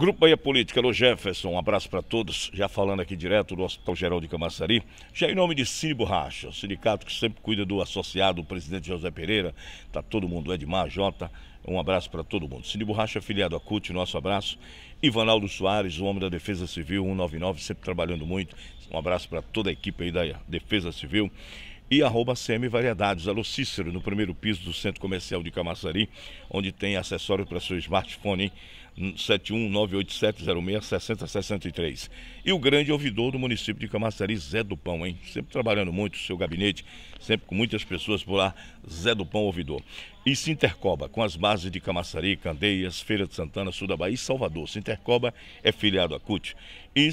Grupo Bahia Política, alô Jefferson, um abraço para todos. Já falando aqui direto do Hospital Geral de Camaçari, já em nome de Cine Borracha, o sindicato que sempre cuida do associado, o presidente José Pereira, tá todo mundo, Edmar Jota, um abraço para todo mundo. Cine Borracha, é afiliado à CUT, nosso abraço. Ivanaldo Soares, o homem da Defesa Civil 199, sempre trabalhando muito. Um abraço para toda a equipe aí da Defesa Civil e arroba CM Variedades, alô Cícero, no primeiro piso do Centro Comercial de Camaçari, onde tem acessório para seu smartphone, hein? 71987066063. E o grande ouvidor do município de Camaçari, Zé do Pão, hein? Sempre trabalhando muito, seu gabinete, sempre com muitas pessoas por lá, Zé do Pão Ouvidor. E Sintercoba, com as bases de Camaçari, Candeias, Feira de Santana, Sul da Bahia e Salvador. Sintercoba é filiado à CUT. E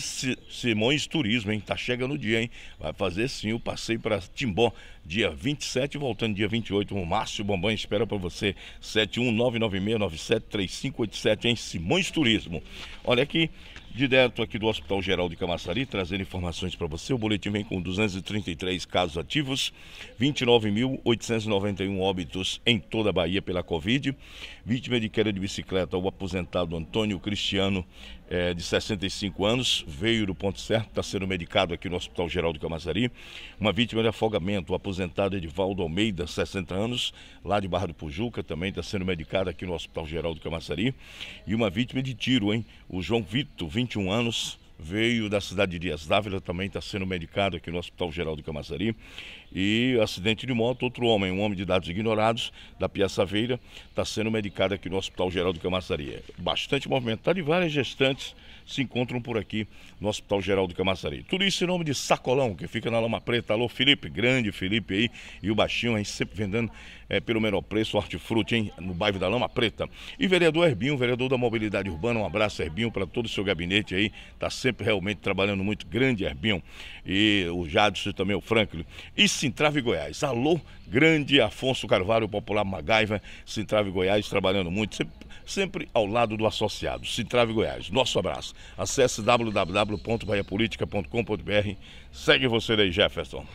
Simões Turismo, hein? Tá chegando o dia, hein? Vai fazer sim o passeio para Timbó dia 27, voltando dia 28. O Márcio Bambam espera para você, 71996973587 em Simões Turismo. Olha aqui, direto aqui do Hospital Geral de Camaçari, trazendo informações para você. O boletim vem com 233 casos ativos, 29.891 óbitos em toda a Bahia pela Covid. Vítima de queda de bicicleta, o aposentado Antônio Cristiano, eh, de 65 anos, veio do ponto certo, está sendo medicado aqui no Hospital Geral de Camaçari. Uma vítima de afogamento, o aposentado Edivaldo Almeida, 60 anos, lá de Barra do Pujuca, também está sendo medicado aqui no Hospital Geral de Camaçari. E uma vítima de tiro, hein? O João Vitor, 20 21 anos, veio da cidade de Dias Dávila, também está sendo medicado aqui no Hospital Geral de Camaçari. E acidente de moto, outro homem, um homem de dados ignorados, da Piaçaveira, está sendo medicado aqui no Hospital Geral de Camaçari. É bastante movimentado tá e várias gestantes se encontram por aqui no Hospital Geral de Camaçari. Tudo isso em nome de Sacolão, que fica na Lama Preta. Alô, Felipe, grande Felipe aí, e o baixinho aí sempre vendendo é, pelo menor preço hortifruti, hein, no bairro da Lama Preta. E vereador Herbinho, vereador da Mobilidade Urbana, um abraço, Herbinho, para todo o seu gabinete aí, está sendo sempre realmente trabalhando muito, grande Herbinho, e o Jadson também, o Franklin, e Sintrave Goiás. Alô, grande Afonso Carvalho, popular Magaiva, Sintrave Goiás, trabalhando muito, sempre, sempre ao lado do associado, Sintrave Goiás. Nosso abraço. Acesse www.baiapolitica.com.br. Segue você daí, Jefferson.